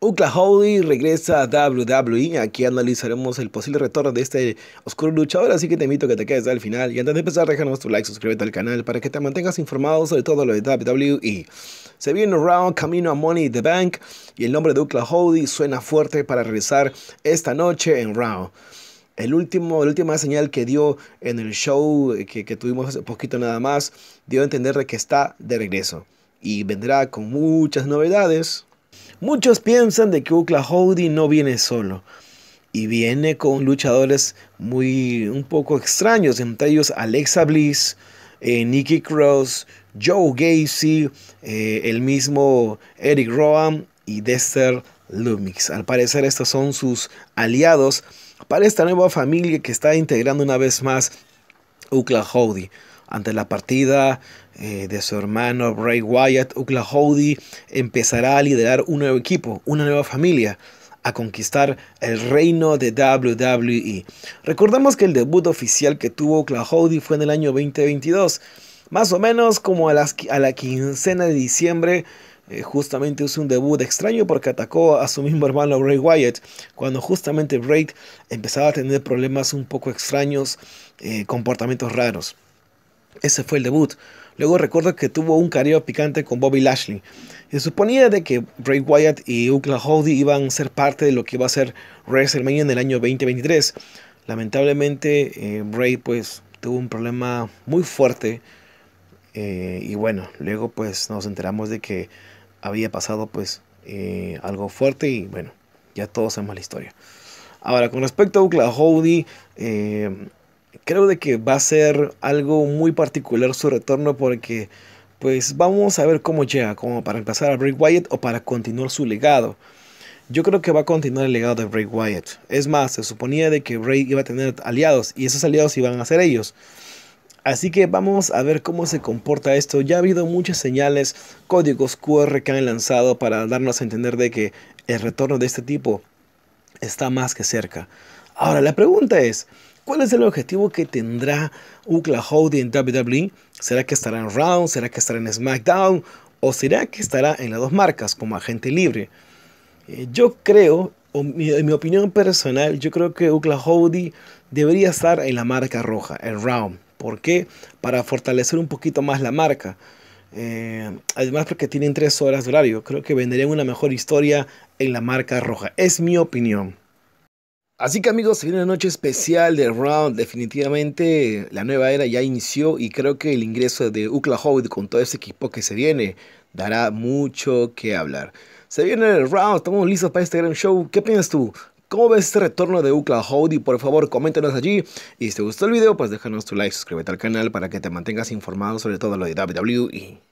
Howdy regresa a WWE. Aquí analizaremos el posible retorno de este oscuro luchador, así que te invito a que te quedes al final. Y antes de empezar, déjanos tu like, suscríbete al canal para que te mantengas informado sobre todo lo de WWE. Se viene un round camino a Money the Bank y el nombre de Howdy suena fuerte para regresar esta noche en round. El último, la última señal que dio en el show eh, que, que tuvimos hace poquito nada más dio a entender que está de regreso y vendrá con muchas novedades. Muchos piensan de que Ukla no viene solo y viene con luchadores muy un poco extraños, entre ellos Alexa Bliss, Nicky eh, Nikki Cross, Joe Gacy, eh, el mismo Eric Rowan y Dexter Lumix. Al parecer estos son sus aliados para esta nueva familia que está integrando una vez más Ukla ante la partida eh, de su hermano Bray Wyatt, Oklahoma empezará a liderar un nuevo equipo, una nueva familia, a conquistar el reino de WWE. Recordamos que el debut oficial que tuvo Oklahoma fue en el año 2022, más o menos como a, la quincena de diciembre eh, justamente hizo un debut extraño porque atacó a su mismo hermano Bray Wyatt cuando justamente Bray empezaba a tener problemas un poco extraños, eh, comportamientos raros. Ese fue el debut. Luego recuerdo que tuvo un cariño picante con Bobby Lashley. Se suponía de que Bray Wyatt y Ukla iban a ser parte de lo que iba a ser WrestleMania en el año 2023. Lamentablemente eh, Bray pues tuvo un problema muy fuerte eh, y bueno, luego pues nos enteramos de que había pasado pues eh, algo fuerte y bueno, ya todos sabemos la historia. Ahora, con respecto a Ukla creo de que va a ser algo muy particular su retorno porque pues vamos a ver cómo llega, como para empezar a Bray Wyatt o para continuar su legado. Yo creo que va a continuar el legado de Bray Wyatt. Es más, se suponía de que Bray iba a tener aliados y esos aliados iban a ser ellos. Así que vamos a ver cómo se comporta esto. Ya ha habido muchas señales, códigos QR que han lanzado para darnos a entender de que el retorno de este tipo está más que cerca. Ahora, la pregunta es, ¿cuál es el objetivo que tendrá Ucla Howdy en WWE? ¿Será que estará en Raw? ¿Será que estará en SmackDown? ¿O será que estará en las dos marcas como agente libre? Eh, yo creo, en mi opinión personal, yo creo que Ucla Howdy debería estar en la marca roja, en Raw. ¿Por qué? Para fortalecer un poquito más la marca. Eh, además porque tienen tres horas de horario. Creo que venderían una mejor historia en la marca roja. Es mi opinión. Así que amigos, se viene una noche especial de Round. Definitivamente la nueva era ya inició y creo que el ingreso de Ucla con todo ese equipo que se viene dará mucho que hablar. Se viene el Round, estamos listos para este gran show. ¿Qué piensas tú? ¿Cómo ves este retorno de Ukla Y Por favor, coméntanos allí. Y si te gustó el video, pues déjanos tu like, suscríbete al canal para que te mantengas informado sobre todo lo de WWE.